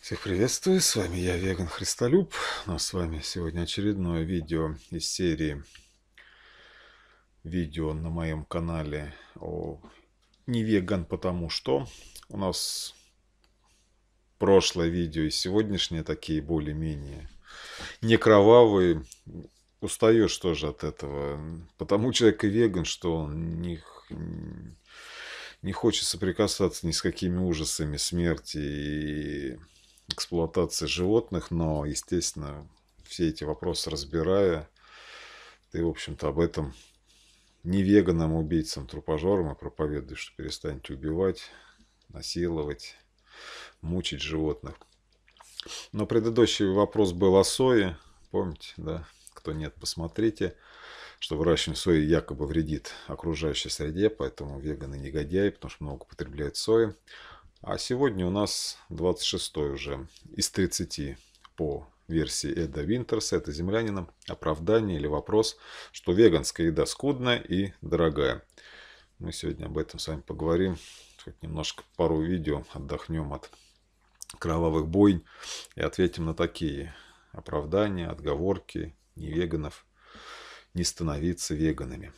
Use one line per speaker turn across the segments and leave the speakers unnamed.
Всех приветствую, с вами я, Веган Христолюб. У нас с вами сегодня очередное видео из серии видео на моем канале о не веган, потому что у нас прошлое видео и сегодняшнее такие более-менее не кровавые. Устаешь тоже от этого. Потому человек и веган, что он не, не хочет соприкасаться ни с какими ужасами смерти и эксплуатации животных, но, естественно, все эти вопросы разбирая, ты, в общем-то, об этом не веганам, убийцам, трупожорам, и а проповедуешь, что перестаньте убивать, насиловать, мучить животных. Но предыдущий вопрос был о сое. Помните, да? Кто нет, посмотрите, что выращивание сои якобы вредит окружающей среде, поэтому веганы негодяи, потому что много употребляют сои. А сегодня у нас 26 уже из 30 по версии Эда Винтерса, это землянина, оправдание или вопрос, что веганская еда скудная и дорогая. Мы сегодня об этом с вами поговорим. Хоть немножко пару видео отдохнем от кровавых бойн и ответим на такие оправдания, отговорки не веганов не становиться веганами.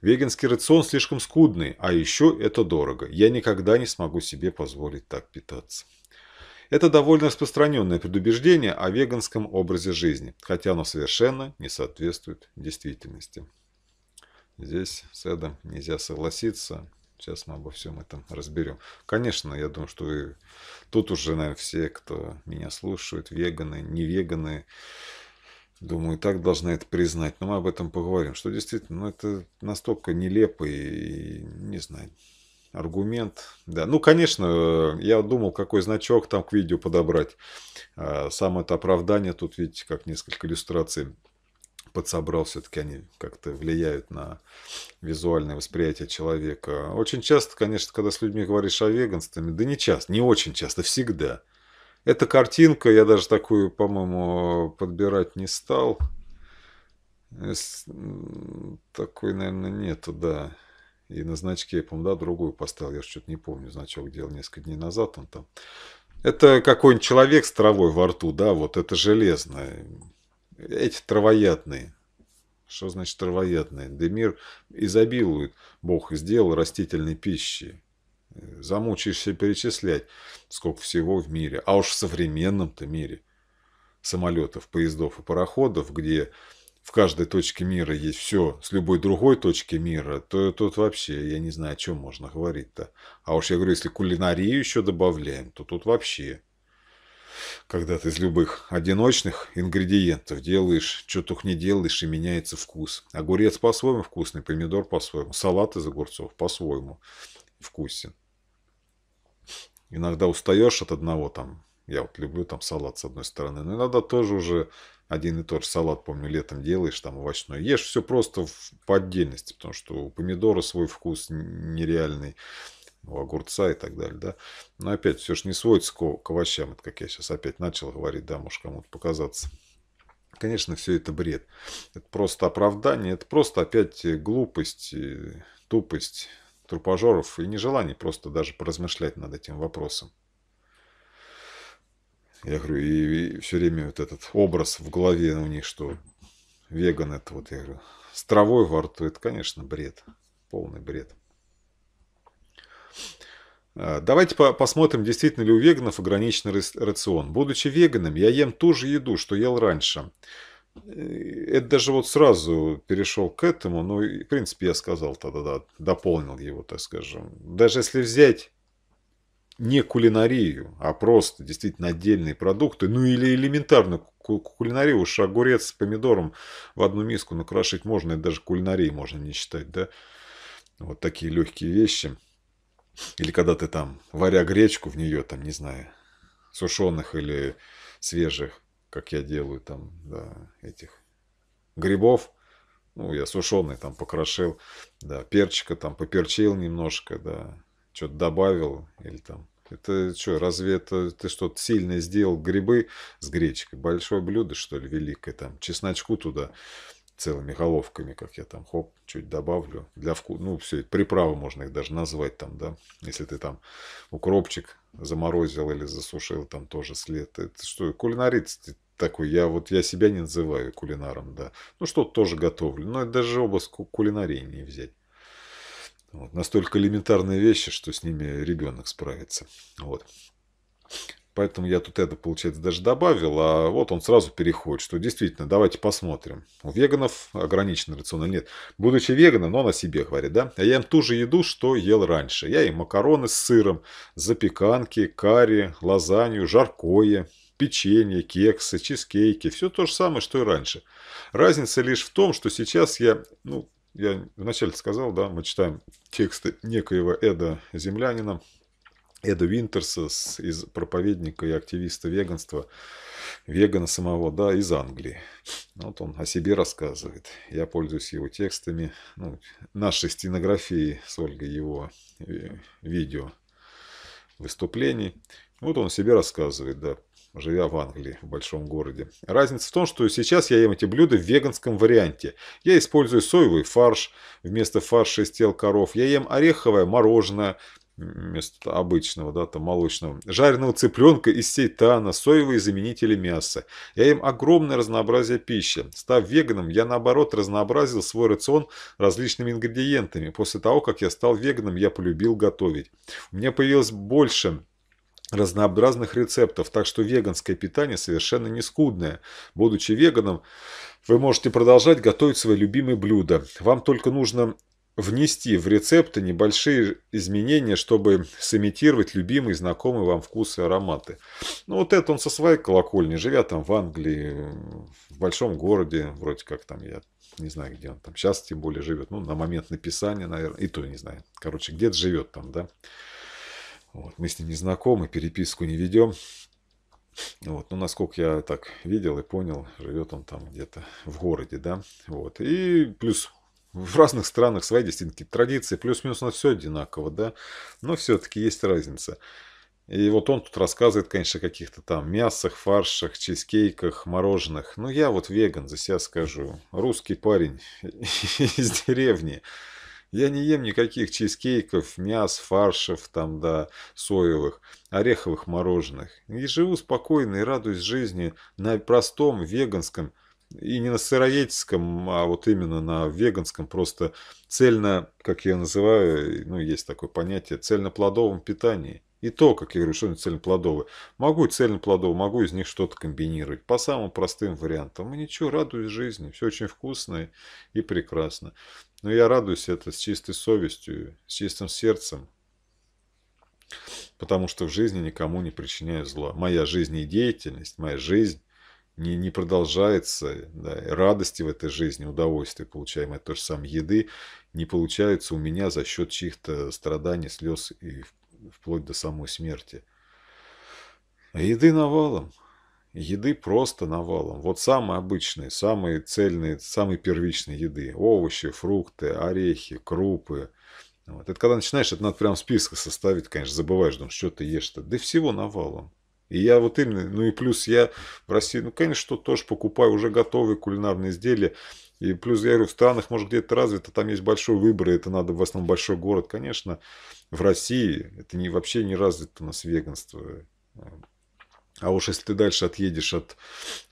Веганский рацион слишком скудный, а еще это дорого. Я никогда не смогу себе позволить так питаться. Это довольно распространенное предубеждение о веганском образе жизни, хотя оно совершенно не соответствует действительности. Здесь с Эдом нельзя согласиться. Сейчас мы обо всем этом разберем. Конечно, я думаю, что и тут уже, наверное, все, кто меня слушают, веганы, не веганы, Думаю, так должны это признать. Но мы об этом поговорим. Что действительно, ну, это настолько нелепый, и, не знаю, аргумент. Да, ну, конечно, я думал, какой значок там к видео подобрать. А, сам это оправдание, тут видите, как несколько иллюстраций подсобрал, все-таки они как-то влияют на визуальное восприятие человека. Очень часто, конечно, когда с людьми говоришь о веганстве, да не часто, не очень часто, всегда – эта картинка, я даже такую, по-моему, подбирать не стал. Такой, наверное, нету, да. И на значке, я помню, да, другую поставил. Я что-то не помню, значок делал несколько дней назад. Он там. Это какой-нибудь человек с травой во рту, да, вот это железное. Эти травоядные. Что значит травоядные? Демир изобилует. Бог сделал растительной пищей. Замучаешься перечислять, сколько всего в мире. А уж в современном-то мире самолетов, поездов и пароходов, где в каждой точке мира есть все с любой другой точки мира, то тут вообще, я не знаю, о чем можно говорить-то. А уж я говорю, если кулинарию еще добавляем, то тут вообще. Когда ты из любых одиночных ингредиентов делаешь, что только не делаешь, и меняется вкус. Огурец по-своему вкусный, помидор по-своему, салат из огурцов по-своему вкусе. Иногда устаешь от одного там. Я вот люблю там салат с одной стороны. Но иногда тоже уже один и тот же салат, помню, летом делаешь, там овощной. Ешь все просто в, по отдельности, потому что у помидора свой вкус нереальный, у огурца и так далее, да. Но опять, все же не сводится к, к овощам, это как я сейчас опять начал говорить, да, может кому-то показаться. Конечно, все это бред. Это просто оправдание, это просто опять э, глупость, э, тупость, трупожоров и нежелание просто даже поразмышлять над этим вопросом. Я говорю, и, и все время вот этот образ в голове у них, что веган это вот, я говорю, с травой во рту, это, конечно, бред, полный бред. А, давайте по посмотрим, действительно ли у веганов ограниченный рацион. Будучи веганом, я ем ту же еду, что ел раньше. Э, это даже вот сразу перешел к этому, ну, в принципе, я сказал тогда, да, дополнил его, так скажем. Даже если взять не кулинарию, а просто действительно отдельные продукты, ну или элементарно кулинарию, уж огурец с помидором в одну миску накрошить можно, это даже кулинарии можно не считать, да? Вот такие легкие вещи. Или когда ты там, варя гречку в нее, там, не знаю, сушеных или свежих, как я делаю там, да, этих грибов, ну, я сушеный там покрошил, да, перчика там поперчил немножко, да, что-то добавил или там. Это что, разве это ты что-то сильное сделал? Грибы с гречкой, большое блюдо, что ли, великое, там, чесночку туда целыми головками, как я там, хоп, чуть добавлю. Для вкуса, ну, все, приправы можно их даже назвать там, да, если ты там укропчик заморозил или засушил там тоже след. Это что, кулинарит такой, я вот я себя не называю кулинаром, да. Ну, что-то тоже готовлю, но это даже обыск кулинарии не взять. Вот. Настолько элементарные вещи, что с ними ребенок справится. Вот. Поэтому я тут это, получается, даже добавил, а вот он сразу переходит, что действительно, давайте посмотрим. У веганов ограниченный рацион или нет. Будучи веганом, но он о себе говорит, да, я ем ту же еду, что ел раньше. Я ем макароны с сыром, запеканки, карри, лазанью, жаркое, печенье, кексы, чизкейки. Все то же самое, что и раньше. Разница лишь в том, что сейчас я, ну, я вначале сказал, да, мы читаем тексты некоего Эда Землянина, Эда Винтерса, из проповедника и активиста веганства, вегана самого, да, из Англии. Вот он о себе рассказывает. Я пользуюсь его текстами, ну, нашей стенографией с Ольгой его э, видео выступлений. Вот он о себе рассказывает, да, живя в Англии, в большом городе. Разница в том, что сейчас я ем эти блюда в веганском варианте. Я использую соевый фарш вместо фарша из тел коров. Я ем ореховое мороженое вместо обычного, да, там, молочного, жареного цыпленка из сейтана, соевые заменители мяса. Я им огромное разнообразие пищи. Став веганом, я, наоборот, разнообразил свой рацион различными ингредиентами. После того, как я стал веганом, я полюбил готовить. У меня появилось больше разнообразных рецептов, так что веганское питание совершенно не скудное. Будучи веганом, вы можете продолжать готовить свои любимые блюда. Вам только нужно внести в рецепты небольшие изменения, чтобы сымитировать любимые, знакомые вам вкусы и ароматы. Ну вот это он со своей колокольни, живя там в Англии, в большом городе, вроде как там, я не знаю, где он там сейчас тем более живет, ну на момент написания, наверное, и то не знаю. Короче, где-то живет там, да. Вот, мы с ним не знакомы, переписку не ведем. Вот, ну, насколько я так видел и понял, живет он там где-то в городе, да, вот. И плюс в разных странах свои действительно традиции, плюс-минус у нас все одинаково, да, но все-таки есть разница. И вот он тут рассказывает, конечно, о каких-то там мясах, фаршах, чизкейках, мороженых. Ну, я вот веган, за себя скажу. Русский парень из деревни. Я не ем никаких чизкейков, мяс, фаршев, там, да, соевых, ореховых мороженых. И живу спокойно и радуюсь жизни на простом веганском и не на сыроедческом, а вот именно на веганском, просто цельно, как я называю, ну, есть такое понятие, цельноплодовом питании. И то, как я говорю, что они цельноплодовые. Могу цельноплодовые, могу из них что-то комбинировать. По самым простым вариантам. И ну, ничего, радуюсь жизни. Все очень вкусно и прекрасно. Но я радуюсь это с чистой совестью, с чистым сердцем. Потому что в жизни никому не причиняю зла. Моя жизнедеятельность, моя жизнь не, не продолжается, да, радости в этой жизни, удовольствие получаемое, то же самое еды, не получается у меня за счет чьих-то страданий, слез и вплоть до самой смерти. еды навалом. Еды просто навалом. Вот самые обычные, самые цельные, самые первичные еды. Овощи, фрукты, орехи, крупы. Вот. Это когда начинаешь, это надо прям список составить, конечно, забываешь, думаешь, что ты ешь-то. Да всего навалом. И я вот именно, ну и плюс я в России, ну конечно, что тоже покупаю уже готовые кулинарные изделия. И плюс, я говорю, в странах, может, где-то развито, там есть большой выбор, и это надо в основном большой город. Конечно, в России это не, вообще не развито у нас веганство. А уж если ты дальше отъедешь от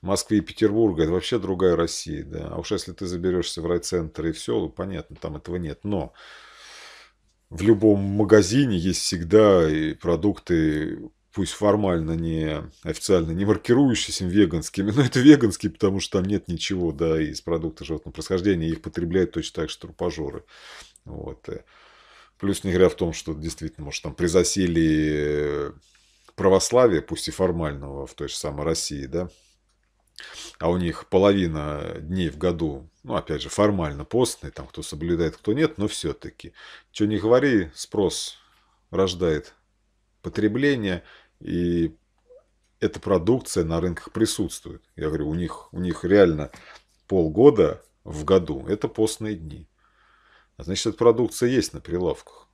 Москвы и Петербурга, это вообще другая Россия. Да? А уж если ты заберешься в райцентр и все, ну, понятно, там этого нет. Но в любом магазине есть всегда и продукты пусть формально не официально не маркирующиеся веганскими, но это веганские, потому что там нет ничего, да, из продуктов животного происхождения, их потребляют точно так же трупожоры. Вот. Э. Плюс не говоря в том, что действительно, может, там при засилии э, православия, пусть и формального в той же самой России, да, а у них половина дней в году, ну, опять же, формально постные, там кто соблюдает, кто нет, но все-таки. Что не говори, спрос рождает потребление – и эта продукция на рынках присутствует. Я говорю, у них, у них реально полгода в году – это постные дни. А значит, эта продукция есть на прилавках.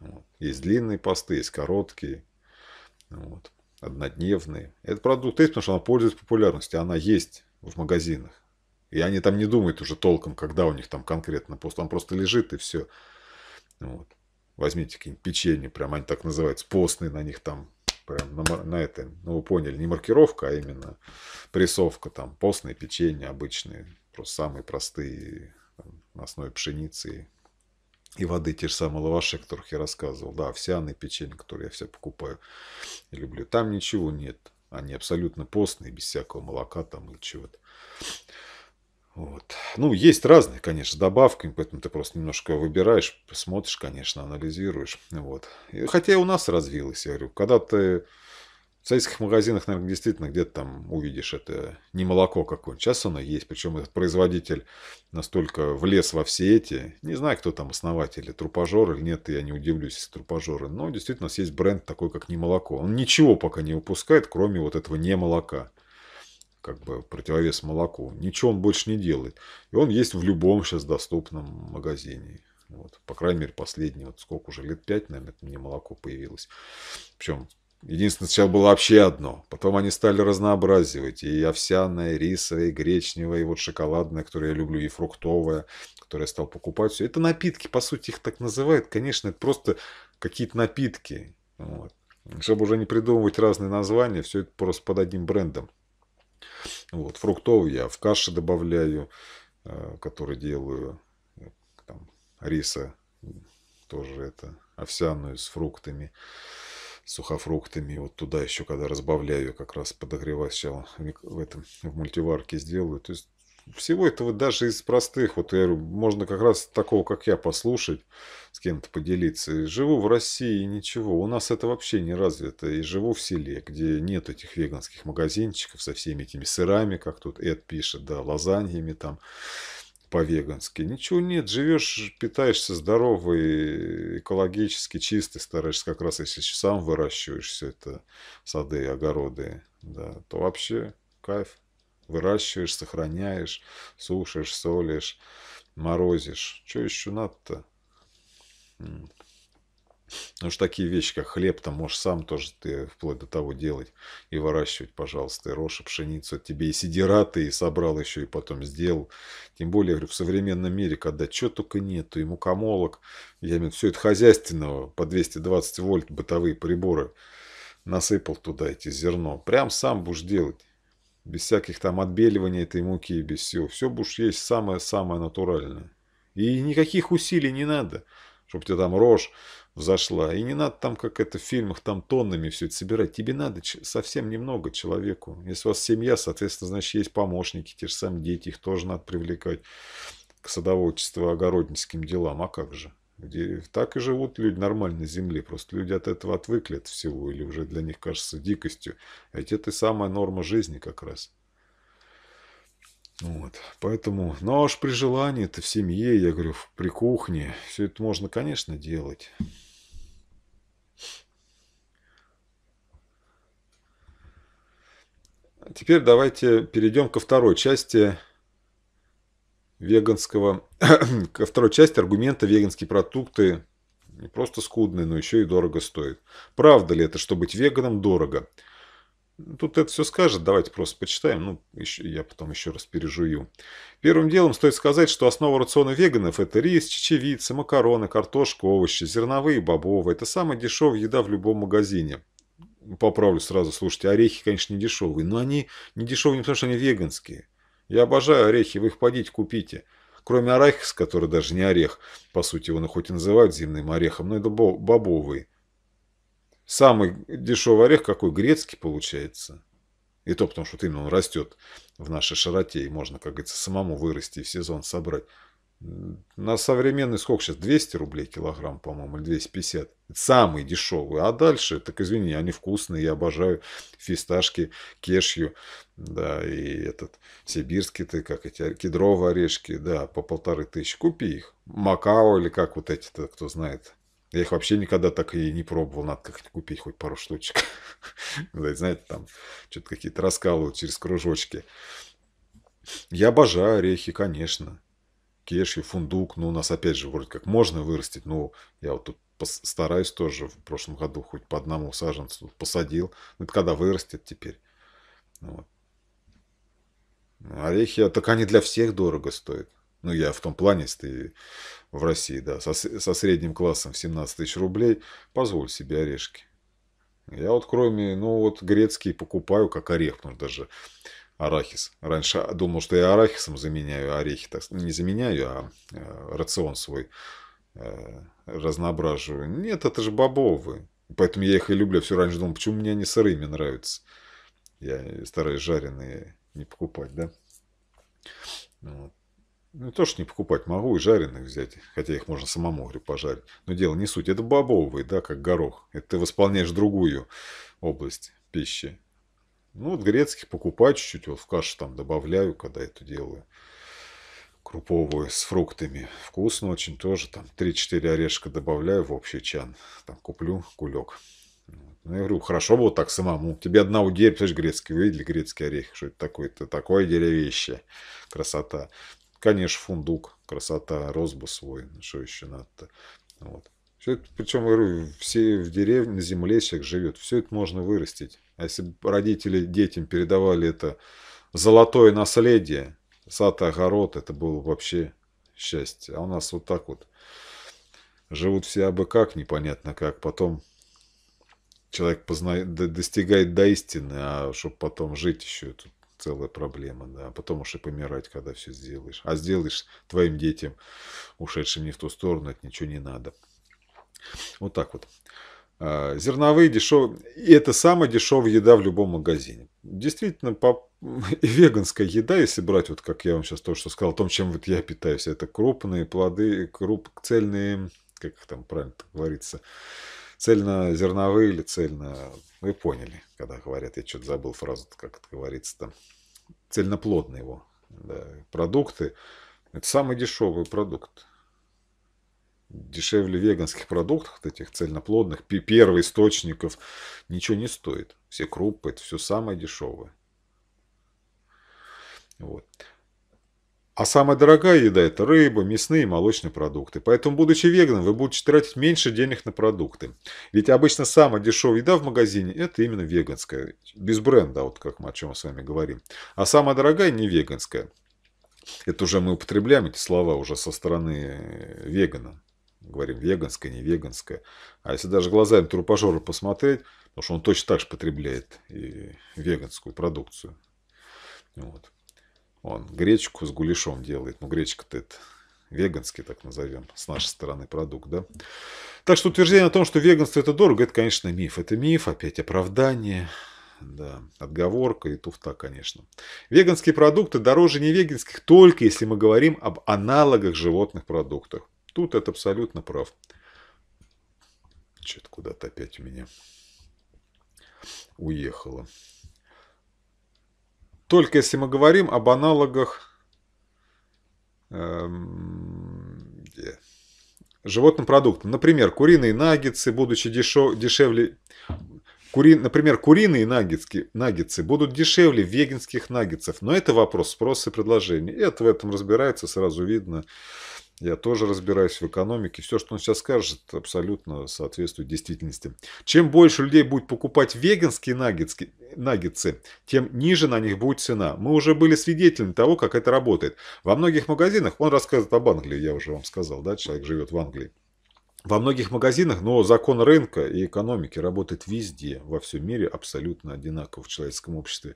Вот. Есть длинные посты, есть короткие, вот. однодневные. Этот продукт есть, потому что она пользуется популярностью, она есть в магазинах. И они там не думают уже толком, когда у них там конкретно пост. Он просто лежит и все. Вот. Возьмите какие-нибудь печенье, прям они так называются, постные на них там прям на, на это, ну вы поняли, не маркировка, а именно прессовка, там постные печенья обычные, просто самые простые там, на основе пшеницы и воды, те же самые лаваши, о которых я рассказывал, да, овсяные печенья, которые я все покупаю и люблю. Там ничего нет, они абсолютно постные, без всякого молока там или чего-то. Вот. Ну, есть разные, конечно, добавки, поэтому ты просто немножко выбираешь, смотришь, конечно, анализируешь. Вот. И, хотя и у нас развилось, я говорю, когда ты в советских магазинах, наверное, действительно где-то там увидишь это не молоко какое-нибудь. Сейчас оно есть. Причем этот производитель настолько влез во все эти. Не знаю, кто там основатель, или трупажер или нет, я не удивлюсь, если трупажеры. Но действительно у нас есть бренд такой, как не молоко. Он ничего пока не выпускает, кроме вот этого не молока как бы противовес молоку. Ничего он больше не делает. И он есть в любом сейчас доступном магазине. Вот, по крайней мере, последний вот сколько уже, лет пять, наверное, мне молоко появилось. Причем, единственное, сначала было вообще одно. Потом они стали разнообразивать. И овсяное, и рисовое, и гречневое, и вот шоколадное, которое я люблю, и фруктовое, которое я стал покупать. Все это напитки, по сути, их так называют. Конечно, это просто какие-то напитки. Вот. Чтобы уже не придумывать разные названия, все это просто под одним брендом. Вот, фруктовый я в каши добавляю, э, который делаю. Там, риса тоже это овсяную с фруктами сухофруктами. Вот туда еще, когда разбавляю, как раз подогреваю сначала в этом в мультиварке сделаю. То есть всего этого даже из простых, вот я говорю, можно как раз такого, как я, послушать, с кем-то поделиться. Живу в России, ничего, у нас это вообще не развито. И живу в селе, где нет этих веганских магазинчиков со всеми этими сырами, как тут Эд пишет, да, лазаньями там по-вегански. Ничего нет, живешь, питаешься здоровый, экологически чистый, стараешься как раз, если сам выращиваешь все это, сады, огороды, да, то вообще кайф. Выращиваешь, сохраняешь, сушишь, солишь, морозишь. Что еще надо-то? Ну что такие вещи, как хлеб-то, можешь сам тоже ты вплоть до того делать и выращивать, пожалуйста, и рожь, и пшеницу. Тебе и сидера и собрал еще, и потом сделал. Тем более, говорю, в современном мире, когда чего только нету, и мукомолок, я имею все это хозяйственного, по 220 вольт бытовые приборы насыпал туда эти зерно. Прям сам будешь делать. Без всяких там отбеливаний этой муки и без всего, Все будешь есть самое-самое натуральное. И никаких усилий не надо, чтобы тебе там рожь взошла. И не надо там, как это в фильмах, там тоннами все это собирать. Тебе надо совсем немного человеку. Если у вас семья, соответственно, значит, есть помощники, те же самые дети, их тоже надо привлекать к садоводчеству, огородническим делам. А как же? Где так и живут люди нормально на земле, просто люди от этого отвыкли от всего, или уже для них кажется дикостью. А ведь это и самая норма жизни как раз. Вот. Поэтому, ну аж при желании, это в семье, я говорю, при кухне, все это можно, конечно, делать. А теперь давайте перейдем ко второй части веганского, ко второй части аргумента веганские продукты не просто скудные, но еще и дорого стоят. Правда ли это, что быть веганом дорого? Тут это все скажет, давайте просто почитаем, ну, еще, я потом еще раз пережую. Первым делом стоит сказать, что основа рациона веганов – это рис, чечевица, макароны, картошка, овощи, зерновые, бобовые. Это самая дешевая еда в любом магазине. Поправлю сразу, слушайте, орехи, конечно, не дешевые, но они не дешевые не потому, что они веганские – я обожаю орехи, вы их подите купите. Кроме арахис, который даже не орех. По сути, его ну, хоть и называют зимним орехом, но это бобовый. Самый дешевый орех какой? Грецкий получается. И то потому, что именно он растет в нашей широте, и можно, как говорится, самому вырасти и в сезон собрать на современный сколько сейчас, 200 рублей килограмм, по-моему, или 250. Это самый дешевый. А дальше, так извини, они вкусные, я обожаю фисташки, кешью, да, и этот, сибирский ты, как эти, кедровые орешки, да, по полторы тысячи. Купи их. Макао или как вот эти-то, кто знает. Я их вообще никогда так и не пробовал. Надо как-то купить хоть пару штучек. Знаете, там что-то какие-то раскалывают через кружочки. Я обожаю орехи, конечно кешью, фундук. Ну, у нас опять же вроде как можно вырастить. Ну, я вот тут стараюсь тоже в прошлом году хоть по одному саженцу посадил. Ну, это когда вырастет теперь. Ну, вот. Ну, орехи, а так они для всех дорого стоят. Ну, я в том плане, если ты в России, да, со, со средним классом в 17 тысяч рублей, позволь себе орешки. Я вот кроме, ну вот грецкие покупаю как орех, потому что даже арахис. Раньше думал, что я арахисом заменяю а орехи. Так, не заменяю, а э, рацион свой э, разноображиваю. Нет, это же бобовые. Поэтому я их и люблю. Я все раньше думал, почему мне они сырыми нравятся. Я стараюсь жареные не покупать, да? Вот. Ну, то, что не покупать, могу и жареных взять, хотя их можно самому, говорю, пожарить. Но дело не суть, это бобовые, да, как горох. Это ты восполняешь другую область пищи. Ну, вот грецких покупаю чуть-чуть, вот в кашу там добавляю, когда это делаю. Круповую с фруктами. Вкусно очень тоже. Там 3-4 орешка добавляю в общий чан. Там куплю кулек. Ну, я говорю, хорошо бы вот так самому. Тебе одна удерь, представляешь, грецкий, видели грецкий орех, что это такое? то такое деревище, красота. Конечно, фундук, красота, розбу свой, что еще надо -то? Вот. Все это, причем, все в деревне, на земле человек живет. Все это можно вырастить. А если бы родители детям передавали это золотое наследие, сад и огород, это было вообще счастье. А у нас вот так вот живут все абы как, непонятно как. Потом человек познает, достигает до истины, а чтобы потом жить еще, тут целая проблема, да. А потом уж и помирать, когда все сделаешь. А сделаешь твоим детям, ушедшим не в ту сторону, это ничего не надо. Вот так вот. А, зерновые дешевые. И это самая дешевая еда в любом магазине. Действительно, по... и веганская еда, если брать, вот как я вам сейчас то, что сказал, о том, чем вот я питаюсь, это крупные плоды, круп... цельные, как их там правильно говорится, цельнозерновые или цельно... Вы поняли, когда говорят, я что-то забыл фразу, как это говорится там, цельноплодные его да, продукты. Это самый дешевый продукт дешевле веганских продуктов, этих цельноплодных, первоисточников, ничего не стоит. Все крупы, это все самое дешевое. Вот. А самая дорогая еда – это рыба, мясные и молочные продукты. Поэтому, будучи веганом, вы будете тратить меньше денег на продукты. Ведь обычно самая дешевая еда в магазине – это именно веганская. Без бренда, вот как мы о чем с вами говорим. А самая дорогая – не веганская. Это уже мы употребляем эти слова уже со стороны вегана. Говорим, веганское, не веганское. А если даже глазами трупожора посмотреть, потому что он точно так же потребляет и веганскую продукцию. Вот. Он гречку с гуляшом делает. Ну, гречка-то это веганский, так назовем, с нашей стороны продукт, да. Так что утверждение о том, что веганство это дорого, это, конечно, миф. Это миф, опять оправдание, да, отговорка и туфта, конечно. Веганские продукты дороже не веганских, только если мы говорим об аналогах животных продуктов. Тут это абсолютно прав. Что-то куда-то опять у меня уехало. Только если мы говорим об аналогах эм, yeah. животным продуктам. Например, куриные наггетсы, будучи дешев, дешевле... Кури, например, куриные наггетски, наггетсы будут дешевле веганских наггетсов. Но это вопрос спроса и предложения. Это в этом разбирается, сразу видно. Я тоже разбираюсь в экономике. Все, что он сейчас скажет, абсолютно соответствует действительности. Чем больше людей будет покупать веганские наггетсы, тем ниже на них будет цена. Мы уже были свидетелями того, как это работает. Во многих магазинах, он рассказывает об Англии, я уже вам сказал, да, человек живет в Англии. Во многих магазинах, но закон рынка и экономики работает везде, во всем мире абсолютно одинаково в человеческом обществе.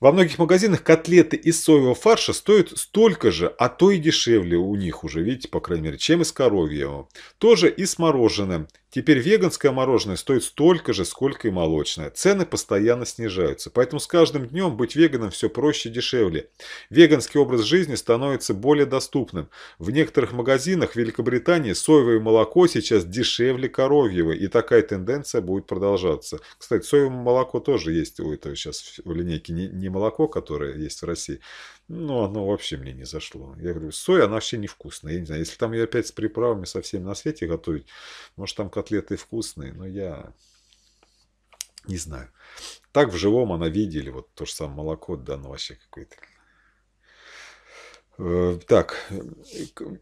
Во многих магазинах котлеты из соевого фарша стоят столько же, а то и дешевле у них уже, видите, по крайней мере, чем из коровьего. Тоже и с мороженым, Теперь веганское мороженое стоит столько же, сколько и молочное. Цены постоянно снижаются, поэтому с каждым днем быть веганом все проще и дешевле. Веганский образ жизни становится более доступным. В некоторых магазинах Великобритании соевое молоко сейчас дешевле коровьего, и такая тенденция будет продолжаться. Кстати, соевое молоко тоже есть у этого сейчас в линейке, не молоко, которое есть в России. Ну, оно вообще мне не зашло. Я говорю, соя, она вообще невкусная. Я не знаю, если там ее опять с приправами со всеми на свете готовить, может там котлеты вкусные, но я не знаю. Так в живом она видели, вот то же самое молоко, да, оно ну, вообще какое-то Э, так,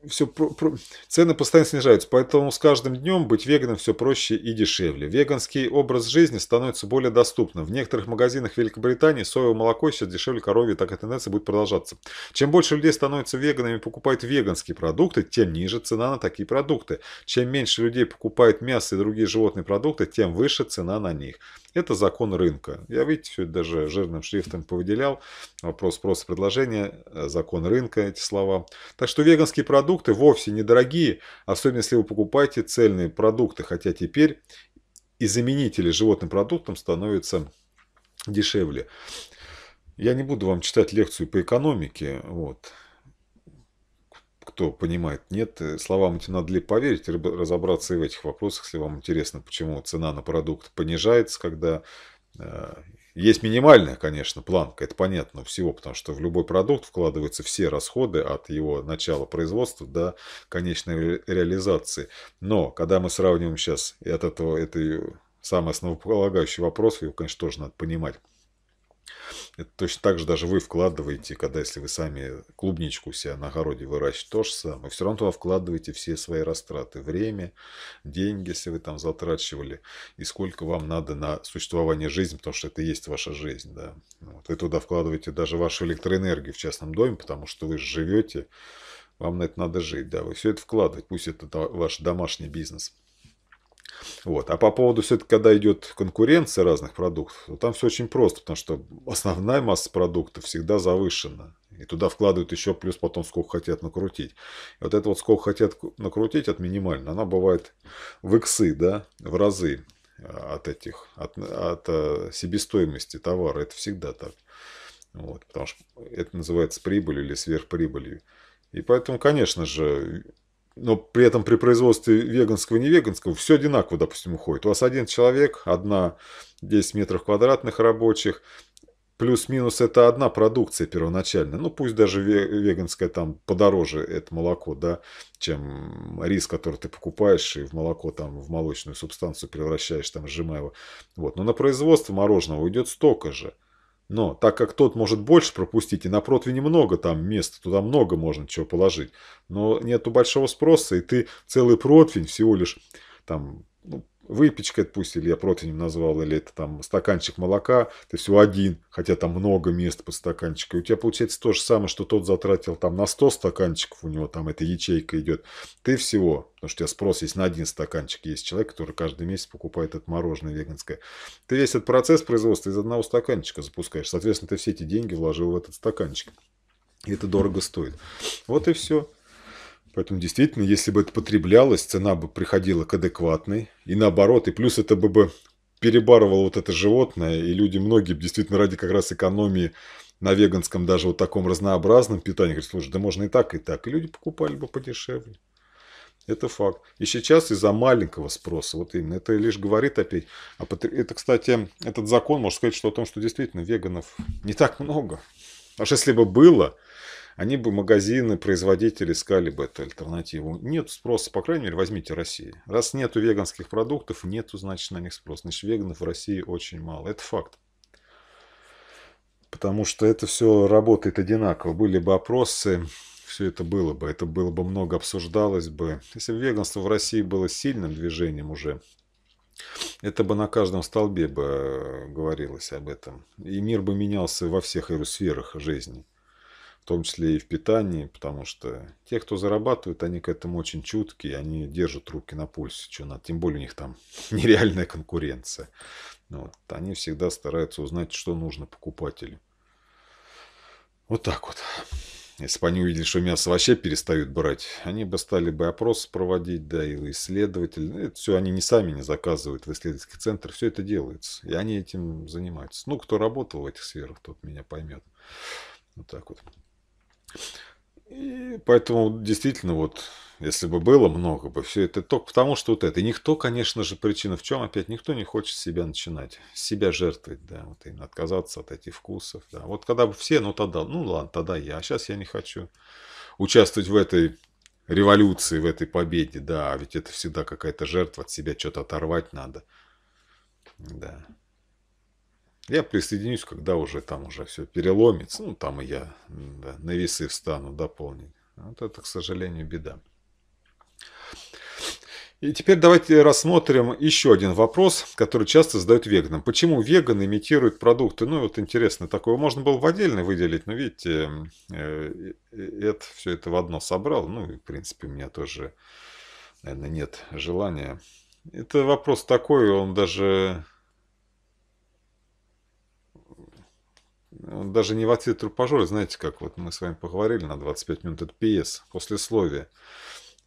все про, про... цены постоянно снижаются, поэтому с каждым днем быть веганом все проще и дешевле. Веганский образ жизни становится более доступным. В некоторых магазинах Великобритании соевое молоко сейчас дешевле коровье, такая тенденция будет продолжаться. Чем больше людей становятся веганами и покупают веганские продукты, тем ниже цена на такие продукты. Чем меньше людей покупают мясо и другие животные продукты, тем выше цена на них. Это закон рынка. Я, видите, все это даже жирным шрифтом повыделял. Вопрос спрос предложения, э, закон рынка, эти слова. Так что веганские продукты вовсе недорогие, особенно если вы покупаете цельные продукты. Хотя теперь и заменители животным продуктам становятся дешевле. Я не буду вам читать лекцию по экономике. Вот кто понимает, нет. Э, словам этим надо ли поверить, разобраться и в этих вопросах, если вам интересно, почему цена на продукт понижается, когда э, есть минимальная, конечно, планка, это понятно всего, потому что в любой продукт вкладываются все расходы от его начала производства до конечной реализации. Но когда мы сравниваем сейчас, и от этого это самый основополагающий вопрос, его, конечно, тоже надо понимать. Это точно так же даже вы вкладываете, когда если вы сами клубничку у себя на огороде выращиваете, то же самое. Все равно туда вкладываете все свои растраты. Время, деньги, если вы там затрачивали, и сколько вам надо на существование жизни, потому что это и есть ваша жизнь. Да? Вот. Вы туда вкладываете даже вашу электроэнергию в частном доме, потому что вы живете, вам на это надо жить. Да? Вы все это вкладываете, пусть это ваш домашний бизнес. Вот. А по поводу все-таки, когда идет конкуренция разных продуктов, то там все очень просто, потому что основная масса продуктов всегда завышена. И туда вкладывают еще плюс потом сколько хотят накрутить. И вот это вот сколько хотят накрутить, от минимально, она бывает в иксы, да, в разы э, от этих, от, от э, себестоимости товара. Это всегда так. Вот, потому что это называется прибылью или сверхприбылью. И поэтому, конечно же, но при этом при производстве веганского и невеганского все одинаково, допустим, уходит. У вас один человек, одна 10 метров квадратных рабочих, плюс-минус это одна продукция первоначальная Ну, пусть даже веганское там подороже это молоко, да, чем рис, который ты покупаешь и в молоко там, в молочную субстанцию превращаешь, там, сжимая его. Вот. Но на производство мороженого уйдет столько же. Но так как тот может больше пропустить, и на протве немного там места, туда много можно чего положить, но нету большого спроса, и ты целый противень всего лишь там выпечка, отпустили, я Илья противнем назвал, или это там стаканчик молока, ты всего один, хотя там много мест под стаканчик. И у тебя получается то же самое, что тот затратил там на 100 стаканчиков, у него там эта ячейка идет. Ты всего, потому что у тебя спрос есть на один стаканчик, есть человек, который каждый месяц покупает это мороженое веганское. Ты весь этот процесс производства из одного стаканчика запускаешь. Соответственно, ты все эти деньги вложил в этот стаканчик. И это дорого стоит. Вот и все. Поэтому действительно, если бы это потреблялось, цена бы приходила к адекватной. И наоборот, и плюс это бы, бы перебарывало вот это животное, и люди многие действительно ради как раз экономии на веганском даже вот таком разнообразном питании говорят, слушай, да можно и так, и так. И люди покупали бы подешевле. Это факт. И сейчас из-за маленького спроса, вот именно, это лишь говорит опять. А это, кстати, этот закон может сказать что о том, что действительно веганов не так много. Аж если бы было, они бы магазины, производители искали бы эту альтернативу. Нет спроса, по крайней мере, возьмите Россию. Раз нету веганских продуктов, нету, значит, на них спрос. Значит, веганов в России очень мало. Это факт. Потому что это все работает одинаково. Были бы опросы, все это было бы. Это было бы много обсуждалось бы. Если бы веганство в России было сильным движением уже, это бы на каждом столбе бы э, говорилось об этом. И мир бы менялся во всех сферах жизни том числе и в питании, потому что те, кто зарабатывает, они к этому очень чуткие, они держат руки на пульсе, что надо. Тем более у них там нереальная конкуренция. Вот. Они всегда стараются узнать, что нужно покупателю. Вот так вот. Если бы они увидели, что мясо вообще перестают брать, они бы стали бы опросы проводить, да, и исследователи. Ну, это все они не сами не заказывают в исследовательских центрах, все это делается. И они этим занимаются. Ну, кто работал в этих сферах, тот меня поймет. Вот так вот. И поэтому действительно вот, если бы было много бы, все это только потому, что вот это. И никто, конечно же, причина в чем, опять никто не хочет себя начинать, себя жертвовать, да, вот именно отказаться от этих вкусов, да. Вот когда бы все, ну тогда, ну ладно, тогда я, а сейчас я не хочу участвовать в этой революции, в этой победе, да, а ведь это всегда какая-то жертва, от себя что-то оторвать надо, да. Я присоединюсь, когда уже там уже все переломится. Ну, там и я да, на весы встану дополнить. Вот это, к сожалению, беда. И теперь давайте рассмотрим еще один вопрос, который часто задают веганам. Почему веганы имитируют продукты? Ну, вот интересно, такое можно было в отдельно выделить, но видите, это э, все это в одно собрал. Ну, и, в принципе, у меня тоже, наверное, нет желания. Это вопрос такой, он даже даже не в ответ трупажора, знаете, как вот мы с вами поговорили на 25 минут, это пьес, послесловие.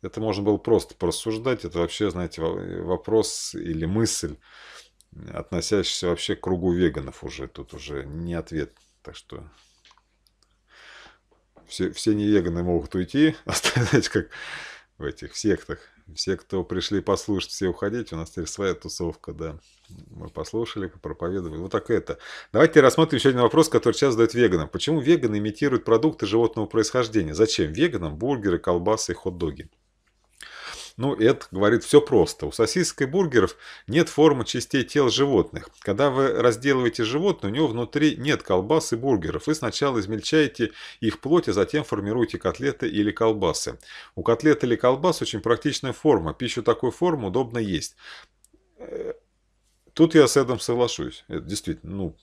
Это можно было просто порассуждать, это вообще, знаете, вопрос или мысль, относящаяся вообще к кругу веганов уже, тут уже не ответ, так что все, все не веганы могут уйти, знаете, как в этих сектах, все, кто пришли послушать, все уходить. У нас теперь своя тусовка, да. Мы послушали, проповедовали. Вот так это. Давайте рассмотрим еще один вопрос, который сейчас задают веганам. Почему веганы имитируют продукты животного происхождения? Зачем веганам бургеры, колбасы, и хот-доги? Ну, это говорит все просто. У сосисок и бургеров нет формы частей тел животных. Когда вы разделываете животное, у него внутри нет колбас и бургеров. Вы сначала измельчаете их плоть, а затем формируете котлеты или колбасы. У котлет или колбас очень практичная форма. Пищу такой формы удобно есть. Э, тут я с этим соглашусь. Это действительно, ну,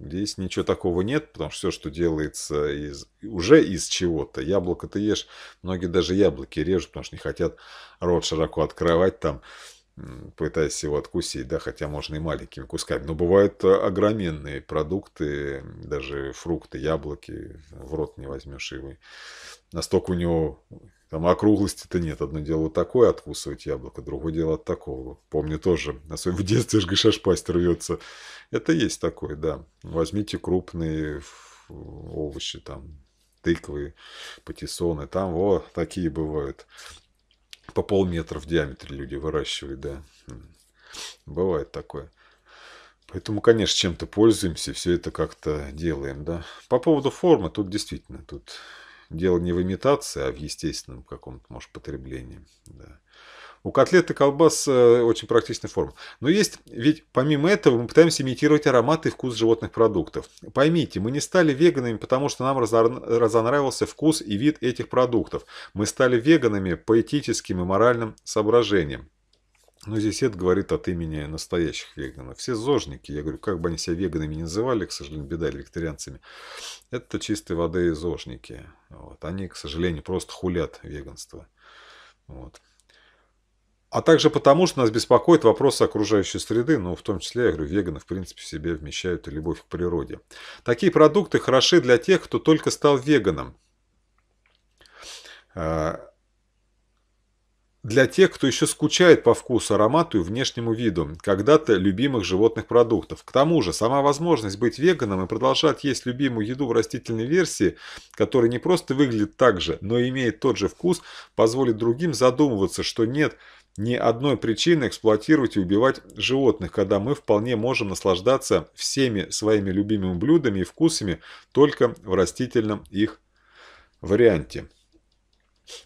Здесь ничего такого нет, потому что все, что делается из, уже из чего-то, яблоко ты ешь, многие даже яблоки режут, потому что не хотят рот широко открывать там, пытаясь его откусить, да, хотя можно и маленькими кусками. Но бывают э, огроменные продукты, даже фрукты, яблоки, в рот не возьмешь, и вы настолько у него там округлости-то нет. Одно дело вот такое откусывать яблоко, другое дело от такого. Помню тоже. Особенно в детстве же гашаш рвется. Это есть такое, да. Возьмите крупные овощи, там, тыквы, патиссоны. Там вот такие бывают. По полметра в диаметре люди выращивают, да. Бывает такое. Поэтому, конечно, чем-то пользуемся, все это как-то делаем, да. По поводу формы, тут действительно, тут Дело не в имитации, а в естественном каком-то, может, потреблении. Да. У котлеты и колбас э, очень практичная форма. Но есть, ведь помимо этого мы пытаемся имитировать аромат и вкус животных продуктов. Поймите, мы не стали веганами, потому что нам разонравился вкус и вид этих продуктов. Мы стали веганами по этическим и моральным соображениям но «Ну, здесь Эд говорит от имени настоящих веганов. Все зожники, я говорю, как бы они себя веганами не называли, к сожалению, беда вегетарианцами, это чистой воды зожники. Вот. Они, к сожалению, просто хулят веганство. Вот. А также потому, что нас беспокоит вопрос окружающей среды, ну, в том числе, я говорю, веганы, в принципе, в себе вмещают и любовь к природе. Такие продукты хороши для тех, кто только стал веганом а, для тех, кто еще скучает по вкусу, аромату и внешнему виду когда-то любимых животных продуктов. К тому же, сама возможность быть веганом и продолжать есть любимую еду в растительной версии, которая не просто выглядит так же, но имеет тот же вкус, позволит другим задумываться, что нет ни одной причины эксплуатировать и убивать животных, когда мы вполне можем наслаждаться всеми своими любимыми блюдами и вкусами только в растительном их варианте.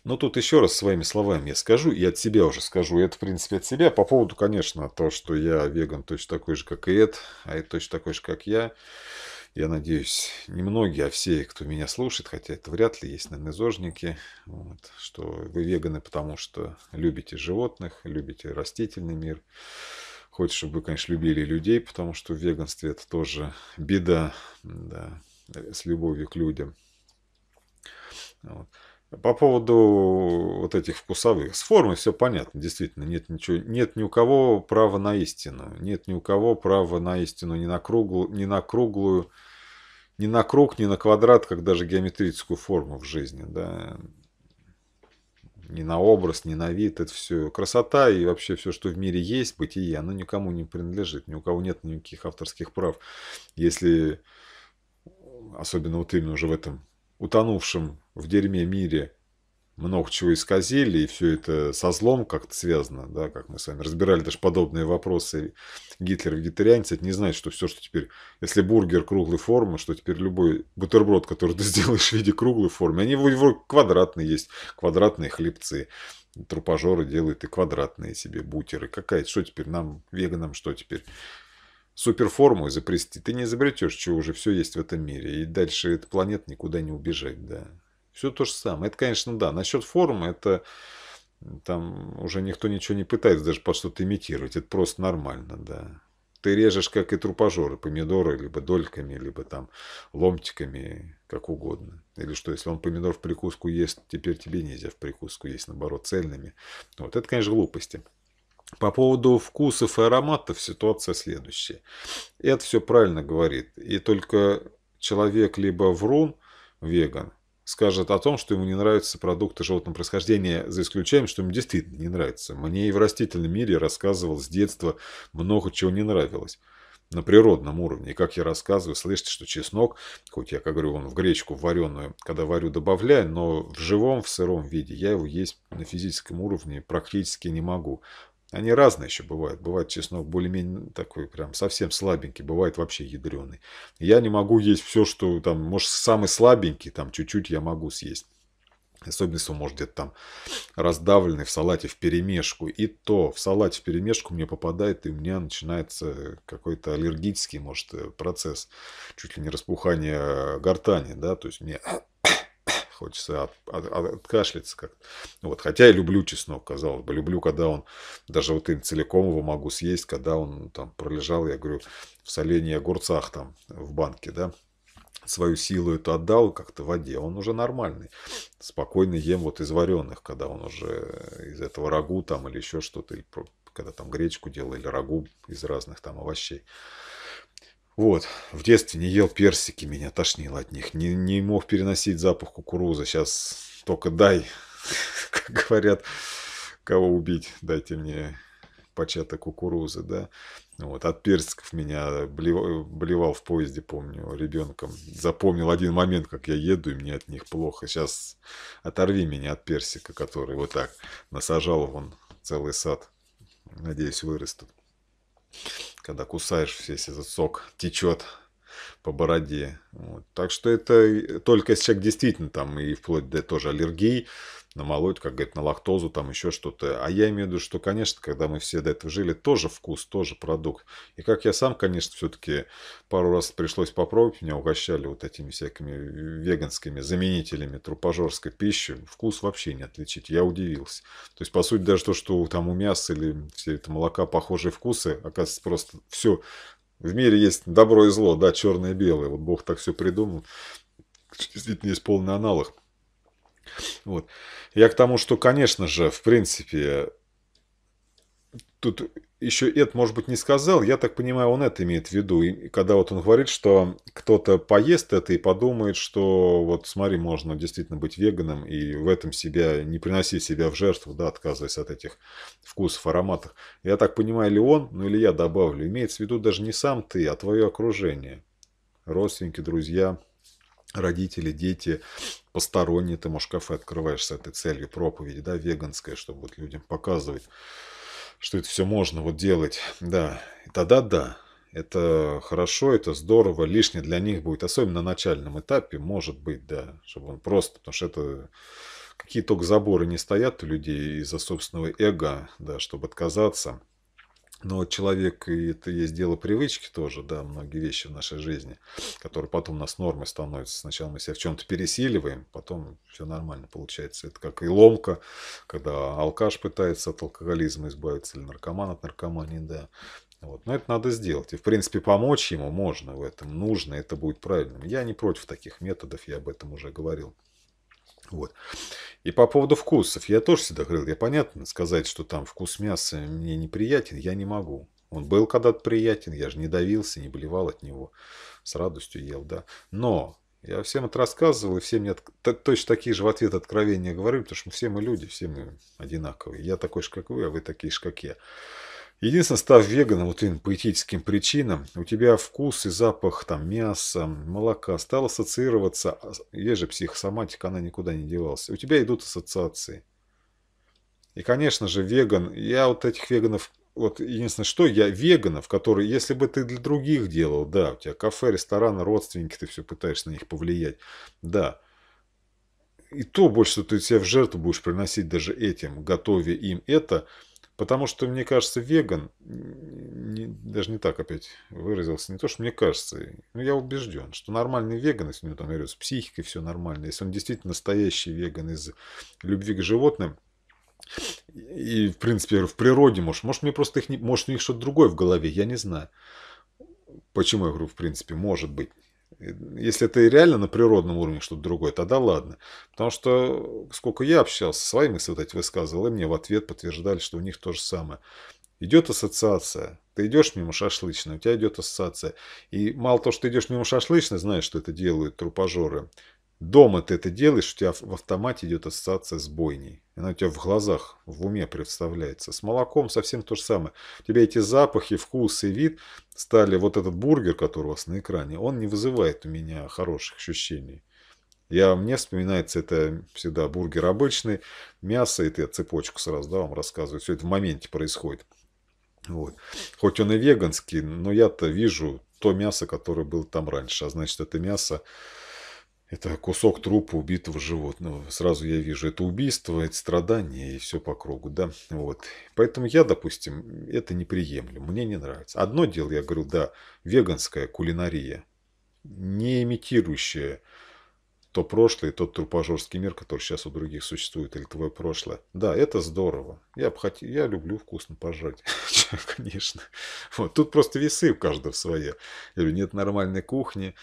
Но ну, тут еще раз своими словами я скажу, и от себя уже скажу, это, в принципе, от себя. По поводу, конечно, то, что я веган точно такой же, как и Эд, а Эд точно такой же, как я. Я надеюсь, немногие, а все, кто меня слушает, хотя это вряд ли есть, наверное, зожники, вот, что вы веганы, потому что любите животных, любите растительный мир. Хочешь, чтобы вы, конечно, любили людей, потому что в веганстве это тоже беда да, с любовью к людям. Вот. По поводу вот этих вкусовых. С формой все понятно, действительно, нет ничего, нет ни у кого права на истину, нет ни у кого права на истину ни на круглую, ни на круглую, ни на круг, ни на квадрат, как даже геометрическую форму в жизни, да. Ни на образ, ни на вид, это все красота и вообще все, что в мире есть, бытие, оно никому не принадлежит, ни у кого нет никаких авторских прав. Если, особенно вот именно уже в этом утонувшем в дерьме мире много чего исказили, и все это со злом как-то связано, да, как мы с вами разбирали даже подобные вопросы. Гитлер вегетарианец, это не значит, что все, что теперь, если бургер круглой формы, что теперь любой бутерброд, который ты сделаешь в виде круглой формы, они его квадратные есть, квадратные хлебцы. Трупажоры делают и квадратные себе бутеры. Какая, что теперь нам, веганам, что теперь? Суперформу изобрести ты не изобретешь, чего уже все есть в этом мире. И дальше эта планета никуда не убежать, да. Все то же самое. Это, конечно, да. Насчет формы, это там уже никто ничего не пытается даже по что-то имитировать. Это просто нормально, да. Ты режешь, как и трупажоры, помидоры, либо дольками, либо там ломтиками, как угодно. Или что, если он помидор в прикуску ест, теперь тебе нельзя в прикуску есть, наоборот, цельными. Вот это, конечно, глупости. По поводу вкусов и ароматов ситуация следующая. Это все правильно говорит. И только человек либо врун, веган, скажет о том, что ему не нравятся продукты животного происхождения, за исключением, что ему действительно не нравится. Мне и в растительном мире рассказывал с детства много чего не нравилось на природном уровне. И как я рассказываю, слышите, что чеснок, хоть я, как говорю, он в гречку вареную, когда варю, добавляю, но в живом, в сыром виде я его есть на физическом уровне практически не могу. Они разные еще бывают. Бывает чеснок более-менее такой прям совсем слабенький, бывает вообще ядреный. Я не могу есть все, что там, может, самый слабенький, там чуть-чуть я могу съесть. Особенно, если он может где-то там раздавленный в салате в перемешку. И то в салате в перемешку мне попадает, и у меня начинается какой-то аллергический, может, э, процесс. Чуть ли не распухание э, гортани, да, то есть мне хочется от, от, от, откашляться как-то. Вот, хотя я люблю чеснок, казалось бы. Люблю, когда он, даже вот им целиком его могу съесть, когда он там пролежал, я говорю, в солении огурцах там в банке, да, свою силу эту отдал как-то в воде, он уже нормальный. Спокойно ем вот из вареных, когда он уже из этого рагу там или еще что-то, или когда там гречку делали, или рагу из разных там овощей. Вот, в детстве не ел персики, меня тошнило от них. Не, не мог переносить запах кукурузы. Сейчас только дай, как говорят, кого убить, дайте мне початок кукурузы, да. Вот, от персиков меня блевал, блевал в поезде, помню, ребенком. Запомнил один момент, как я еду, и мне от них плохо. Сейчас оторви меня от персика, который вот так насажал вон целый сад. Надеюсь, вырастут когда кусаешь, весь этот сок течет по бороде. Вот. Так что это только если человек действительно там и вплоть до тоже аллергии, на молоть, как говорят, на лактозу, там еще что-то. А я имею в виду, что, конечно, когда мы все до этого жили, тоже вкус, тоже продукт. И как я сам, конечно, все-таки пару раз пришлось попробовать, меня угощали вот этими всякими веганскими заменителями трупожорской пищи. Вкус вообще не отличить, я удивился. То есть, по сути, даже то, что там у мяса или все это молока похожие вкусы, оказывается, просто все в мире есть добро и зло, да, черное и белое. Вот Бог так все придумал. Действительно, есть полный аналог. Вот. Я к тому, что, конечно же, в принципе, тут еще Эд, может быть, не сказал, я так понимаю, он это имеет в виду. И когда вот он говорит, что кто-то поест это и подумает, что вот смотри, можно действительно быть веганом и в этом себя, не приносить себя в жертву, да, отказываясь от этих вкусов, ароматов. Я так понимаю, или он, ну или я добавлю, имеется в виду даже не сам ты, а твое окружение, родственники, друзья, родители, дети, посторонние, ты, можешь кафе открываешь с этой целью проповеди, да, веганская, чтобы вот людям показывать, что это все можно вот делать, да, и тогда да, это хорошо, это здорово, лишнее для них будет, особенно на начальном этапе, может быть, да, чтобы он просто, потому что это какие только заборы не стоят у людей из-за собственного эго, да, чтобы отказаться – но человек, и это есть дело привычки тоже, да, многие вещи в нашей жизни, которые потом у нас нормой становятся. Сначала мы себя в чем-то пересиливаем, потом все нормально получается. Это как и ломка, когда алкаш пытается от алкоголизма избавиться, или наркоман от наркомании, да. Вот. Но это надо сделать. И, в принципе, помочь ему можно в этом, нужно, это будет правильным. Я не против таких методов, я об этом уже говорил. Вот. И по поводу вкусов. Я тоже всегда говорил, я понятно сказать, что там вкус мяса мне неприятен, я не могу. Он был когда-то приятен, я же не давился, не болевал от него. С радостью ел, да. Но я всем это рассказывал, и все мне точно такие же в ответ откровения говорю, потому что все мы люди, все мы одинаковые. Я такой же, как вы, а вы такие же, как я. Единственное, став веганом, вот именно по этическим причинам, у тебя вкус и запах там мяса, молока стал ассоциироваться, а есть же психосоматика, она никуда не девалась. У тебя идут ассоциации. И, конечно же, веган, я вот этих веганов, вот единственное, что я веганов, которые, если бы ты для других делал, да, у тебя кафе, рестораны, родственники, ты все пытаешься на них повлиять, да, и то больше, что ты себя в жертву будешь приносить даже этим, готовя им это – Потому что, мне кажется, веган, не, даже не так опять выразился, не то, что мне кажется, но я убежден, что нормальный веган, если у него там говорю, с психикой все нормально, если он действительно настоящий веган из любви к животным, и, в принципе, в природе, может, может, мне просто их не, может, у них что-то другое в голове, я не знаю. Почему я говорю, в принципе, может быть. Если это реально на природном уровне что-то другое, тогда ладно. Потому что сколько я общался, свои мысли вот эти высказывал, и мне в ответ подтверждали, что у них то же самое. Идет ассоциация. Ты идешь мимо шашлычной, у тебя идет ассоциация. И мало того, что ты идешь мимо шашлычной, знаешь, что это делают трупажоры – Дома ты это делаешь, у тебя в автомате идет ассоциация с бойней. Она у тебя в глазах, в уме представляется. С молоком совсем то же самое. У тебя эти запахи, вкус и вид стали... Вот этот бургер, который у вас на экране, он не вызывает у меня хороших ощущений. Я, мне вспоминается это всегда бургер обычный, мясо, и ты цепочку сразу да, вам рассказываю. Все это в моменте происходит. Вот. Хоть он и веганский, но я-то вижу то мясо, которое было там раньше. А значит, это мясо это кусок трупа убитого животного. Сразу я вижу, это убийство, это страдание и все по кругу, да. Вот. Поэтому я, допустим, это не приемлю. Мне не нравится. Одно дело, я говорю, да, веганская кулинария, не имитирующая то прошлое, тот трупожорский мир, который сейчас у других существует, или твое прошлое. Да, это здорово. Я, бы хот... я люблю вкусно пожрать, конечно. Вот. Тут просто весы у каждого свои. Я говорю, нет нормальной кухни.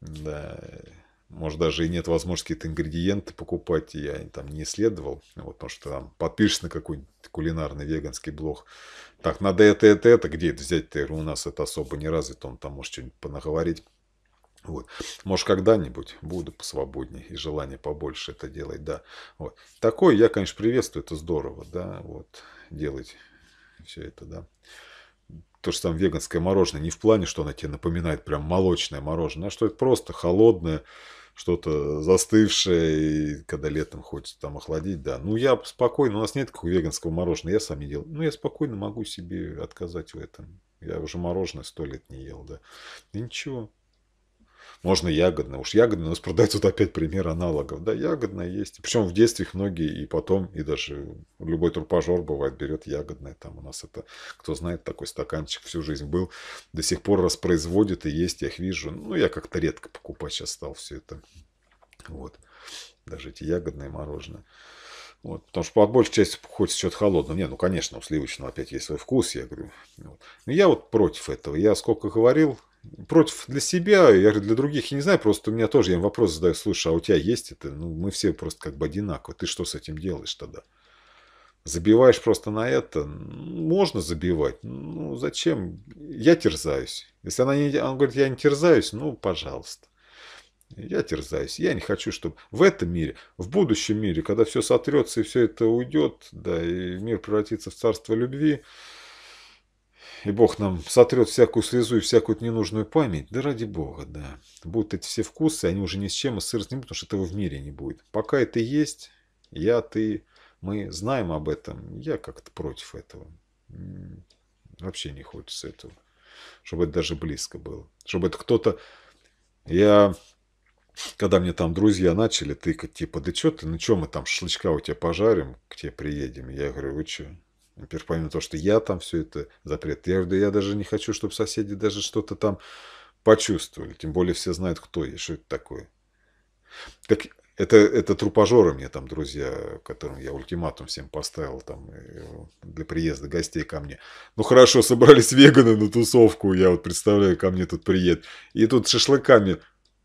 Да, может даже и нет возможности какие-то ингредиенты покупать, я там не исследовал, вот, потому что там подпишешься на какой-нибудь кулинарный веганский блог, так, надо это, это, это, где это взять-то, у нас это особо не развито, он там может что-нибудь понаговорить. Вот. Может, когда-нибудь буду посвободнее и желание побольше это делать, да. Вот. Такое я, конечно, приветствую, это здорово, да, вот, делать все это, да то, что там веганское мороженое, не в плане, что оно тебе напоминает прям молочное мороженое, а что это просто холодное, что-то застывшее, и когда летом хочется там охладить, да. Ну, я спокойно, у нас нет какого веганского мороженого, я сам не делал. Ну, я спокойно могу себе отказать в этом. Я уже мороженое сто лет не ел, да. И ничего. Можно ягодное. Уж ягодное у нас продается вот опять пример аналогов. Да, ягодное есть. Причем в детстве их многие и потом, и даже любой трупажор бывает берет ягодное. Там у нас это, кто знает, такой стаканчик всю жизнь был. До сих пор распроизводит и есть, я их вижу. Ну, я как-то редко покупать сейчас стал все это. Вот. Даже эти ягодные мороженое. Вот, потому что по большей части хочется чего-то холодного. Не, ну, конечно, у сливочного опять есть свой вкус, я говорю. Вот. Но я вот против этого. Я сколько говорил, против для себя, я для других я не знаю, просто у меня тоже, я им вопрос задаю, слушай, а у тебя есть это? Ну, мы все просто как бы одинаково, ты что с этим делаешь тогда? Забиваешь просто на это? Можно забивать, ну, зачем? Я терзаюсь. Если она не, он говорит, я не терзаюсь, ну, пожалуйста. Я терзаюсь. Я не хочу, чтобы в этом мире, в будущем мире, когда все сотрется и все это уйдет, да, и мир превратится в царство любви, и Бог нам сотрет всякую слезу и всякую ненужную память, да ради Бога, да. Будут эти все вкусы, они уже ни с чем и сырость не будут, потому что этого в мире не будет. Пока это есть, я, ты, мы знаем об этом, я как-то против этого. Вообще не хочется этого, чтобы это даже близко было. Чтобы это кто-то... Я когда мне там друзья начали тыкать, типа, да что ты, ну что мы там шашлычка у тебя пожарим, к тебе приедем? Я говорю, вы что? Например, помимо того, что я там все это запрет. Я да я даже не хочу, чтобы соседи даже что-то там почувствовали. Тем более все знают, кто я, что это такое. Так это, это трупажеры мне там, друзья, которым я ультиматум всем поставил там э, для приезда гостей ко мне. Ну хорошо, собрались веганы на тусовку, я вот представляю, ко мне тут приедет. И тут шашлыками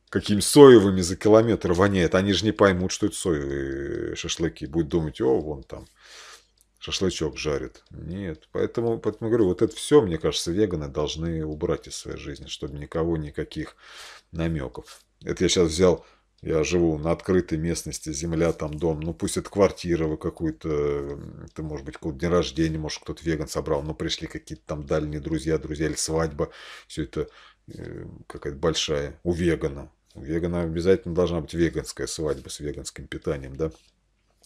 какими соевыми за километр воняет. Они же не поймут, что это соевые шашлыки. Будут думать, о, вон там шашлычок жарит. Нет, поэтому, поэтому говорю, вот это все, мне кажется, веганы должны убрать из своей жизни, чтобы никого никаких намеков. Это я сейчас взял, я живу на открытой местности, земля там, дом, ну пусть это квартира вы какую-то, это может быть какой-то день рождения, может кто-то веган собрал, но пришли какие-то там дальние друзья, друзья или свадьба, все это э, какая-то большая у вегана. У вегана обязательно должна быть веганская свадьба с веганским питанием, да?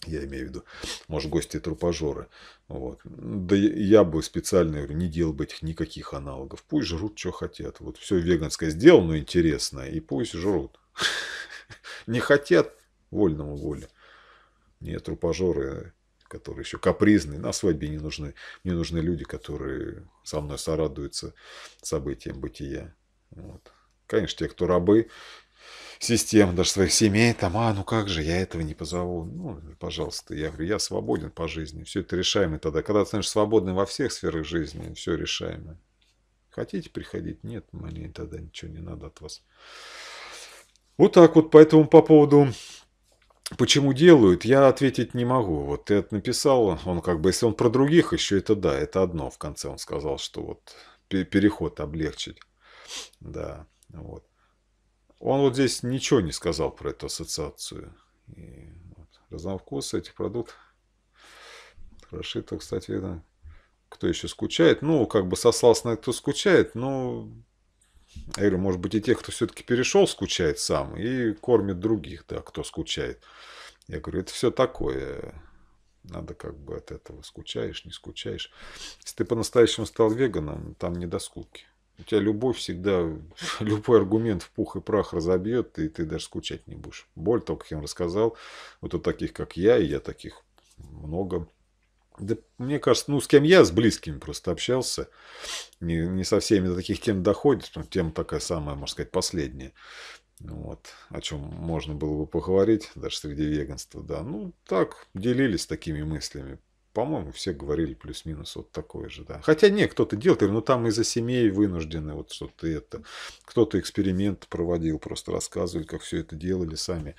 Я имею в виду, может, гости трупажоры. Вот. Да я бы специально говорю, не делал бы этих никаких аналогов. Пусть жрут, что хотят. Вот все веганское сделал, но интересное, и пусть жрут. Не хотят вольному воле. Не трупажоры, которые еще капризные, на свадьбе не нужны. Мне нужны люди, которые со мной сорадуются событиям бытия. Конечно, те, кто рабы, систем, даже своих семей, там, а, ну как же, я этого не позову. Ну, пожалуйста, я говорю, я свободен по жизни, все это решаемо тогда. Когда ты становишься свободным во всех сферах жизни, все решаемо. Хотите приходить? Нет, мне тогда ничего не надо от вас. Вот так вот, поэтому по поводу Почему делают, я ответить не могу. Вот ты это написал, он как бы, если он про других, еще это да, это одно в конце он сказал, что вот переход облегчить. Да, вот. Он вот здесь ничего не сказал про эту ассоциацию. И вот, разновкус этих продуктов. Рашита, кстати, да. кто еще скучает. Ну, как бы сослался на кто скучает, но... Я говорю, может быть, и тех, кто все-таки перешел, скучает сам и кормит других, да, кто скучает. Я говорю, это все такое. Надо как бы от этого скучаешь, не скучаешь. Если ты по-настоящему стал веганом, там не до скуки. У тебя любовь всегда, любой аргумент в пух и прах разобьет, и ты даже скучать не будешь. Боль только я им рассказал. Вот о таких, как я, и я таких много. Да, мне кажется, ну, с кем я, с близкими просто общался. Не, не со всеми до таких тем доходит, но ну, тема такая самая, можно сказать, последняя. Ну, вот, о чем можно было бы поговорить, даже среди веганства, да. Ну, так, делились такими мыслями. По-моему, все говорили плюс-минус вот такое же, да. Хотя не, кто-то делал, ну там из-за семей вынуждены вот что-то это. Кто-то эксперимент проводил, просто рассказывали, как все это делали сами.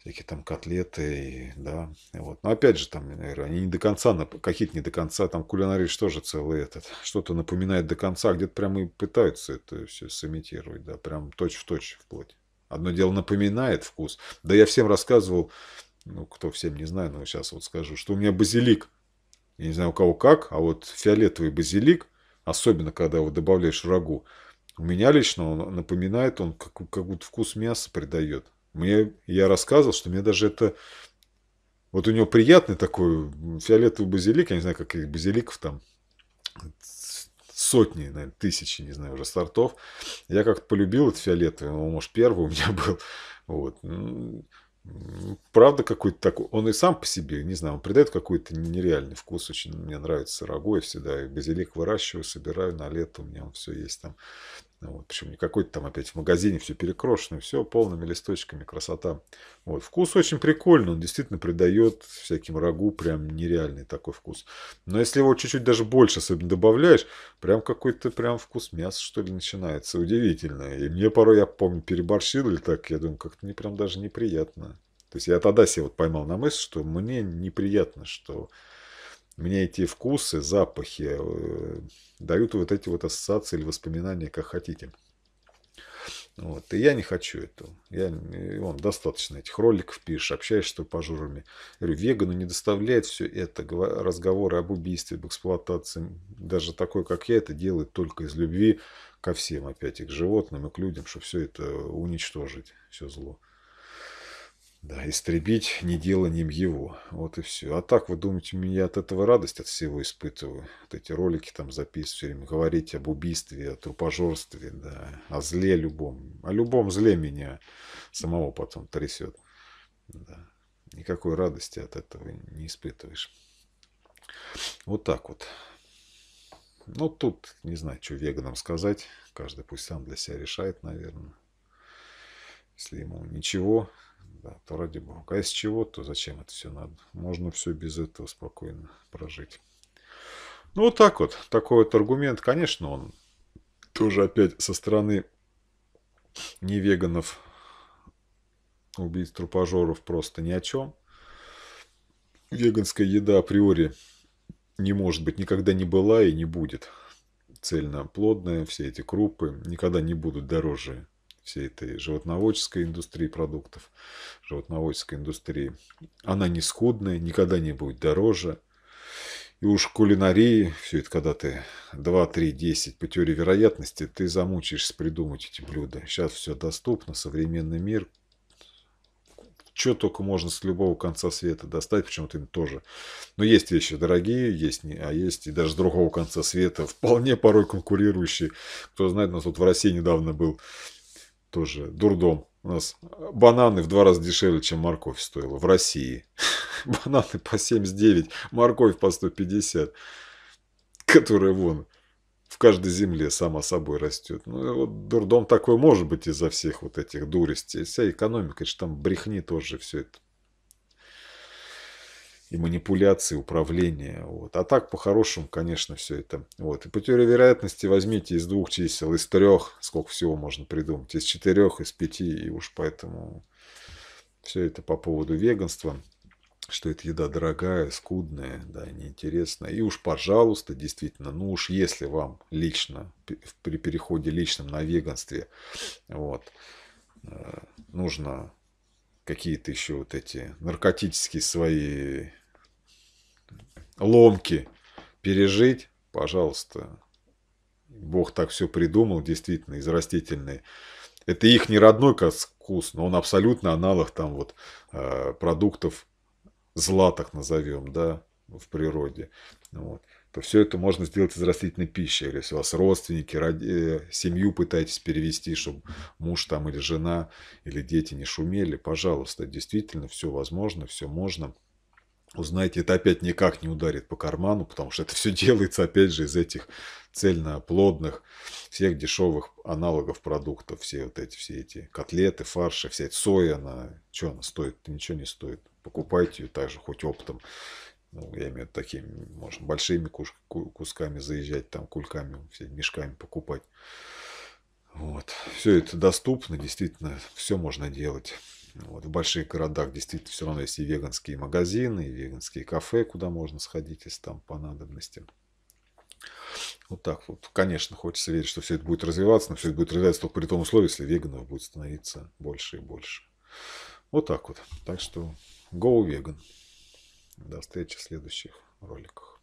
Всякие там котлеты, и, да. Вот. Но опять же, там, наверное, они не до конца, какие-то не до конца, там кулинарич тоже целый этот. Что-то напоминает до конца, где-то прямо и пытаются это все сымитировать, да, прям точь в -точь вплоть. Одно дело напоминает вкус. Да я всем рассказывал, ну, кто всем не знает, но сейчас вот скажу, что у меня базилик. Я не знаю, у кого как, а вот фиолетовый базилик, особенно когда его добавляешь в рагу, у меня лично он напоминает, он как, как будто вкус мяса придает. Мне, я рассказывал, что мне даже это... Вот у него приятный такой фиолетовый базилик, я не знаю, каких базиликов там, сотни, наверное, тысячи, не знаю, уже сортов. Я как-то полюбил этот фиолетовый, он, может, первый у меня был. Вот правда какой-то такой. Он и сам по себе, не знаю, он придает какой-то нереальный вкус. Очень мне нравится сырогой всегда. И базилик выращиваю, собираю на лето. У меня он все есть там понятно. Вот. Причем не какой-то там опять в магазине все перекрошено, все полными листочками, красота. Вот. Вкус очень прикольный, он действительно придает всяким рагу прям нереальный такой вкус. Но если его чуть-чуть даже больше особенно добавляешь, прям какой-то прям вкус мяса что ли начинается. Удивительно. И мне порой, я помню, переборщил или так, я думаю, как-то мне прям даже неприятно. То есть я тогда себе вот поймал на мысль, что мне неприятно, что мне эти вкусы, запахи э, дают вот эти вот ассоциации или воспоминания, как хотите. Вот. И я не хочу этого. Я, вон, достаточно этих роликов пишешь, общаешься с тупожурами. Я говорю, вегану не доставляет все это. Разговоры об убийстве, об эксплуатации. Даже такой, как я, это делает только из любви ко всем опять, и к животным, и к людям, чтобы все это уничтожить, все зло. Да, истребить не дело ним его. Вот и все. А так, вы думаете, меня от этого радость от всего испытываю? Вот эти ролики там записываю все время. Говорить об убийстве, о трупожорстве, да, о зле любом. О любом зле меня самого потом трясет. Да. Никакой радости от этого не испытываешь. Вот так вот. Ну, тут не знаю, что веганам сказать. Каждый пусть сам для себя решает, наверное. Если ему ничего, да, то ради бога. А из чего, то зачем это все надо? Можно все без этого спокойно прожить. Ну, вот так вот. Такой вот аргумент, конечно, он тоже опять со стороны не веганов, убийц трупожоров просто ни о чем. Веганская еда априори не может быть, никогда не была и не будет. Цельноплодная, все эти крупы никогда не будут дороже всей этой животноводческой индустрии продуктов, животноводческой индустрии, она не сходная, никогда не будет дороже. И уж кулинарии, все это когда ты 2, 3, 10 по теории вероятности, ты замучаешься придумать эти блюда. Сейчас все доступно, современный мир, что только можно с любого конца света достать, почему-то им тоже. Но есть вещи дорогие, есть, не, а есть и даже с другого конца света, вполне порой конкурирующие. Кто знает, у нас вот в России недавно был тоже дурдом. У нас э, бананы в два раза дешевле, чем морковь стоила в России. Бананы по 79, морковь по 150, которая вон в каждой земле сама собой растет. Ну, и вот дурдом такой может быть из-за всех вот этих дуростей. Вся экономика, это же там брехни тоже все это и манипуляции, управления. Вот. А так, по-хорошему, конечно, все это. Вот. И по теории вероятности возьмите из двух чисел, из трех, сколько всего можно придумать, из четырех, из пяти, и уж поэтому все это по поводу веганства что эта еда дорогая, скудная, да, неинтересная. И уж, пожалуйста, действительно, ну уж если вам лично, при переходе личном на веганстве, вот, э, нужно какие-то еще вот эти наркотические свои ломки пережить, пожалуйста. Бог так все придумал, действительно, из растительной. Это их не родной кускус, но он абсолютно аналог там вот э, продуктов зла, назовем, да, в природе. Вот. То все это можно сделать из растительной пищи. Или если у вас родственники, ради... Э, семью пытаетесь перевести, чтобы муж там или жена, или дети не шумели, пожалуйста, действительно все возможно, все можно. Узнаете, ну, это опять никак не ударит по карману, потому что это все делается, опять же, из этих цельноплодных, всех дешевых аналогов продуктов. Все вот эти, все эти котлеты, фарши, вся эта соя, она, что она стоит? Ничего не стоит. Покупайте ее также хоть опытом, Ну, я имею в виду такими, можно большими кусками заезжать, там, кульками, мешками покупать. Вот. Все это доступно, действительно, все можно делать. Вот, в больших городах действительно все равно есть и веганские магазины, и веганские кафе, куда можно сходить, если там по надобности. Вот так вот. Конечно, хочется верить, что все это будет развиваться, но все это будет развиваться только при том условии, если веганов будет становиться больше и больше. Вот так вот. Так что go vegan. До встречи в следующих роликах.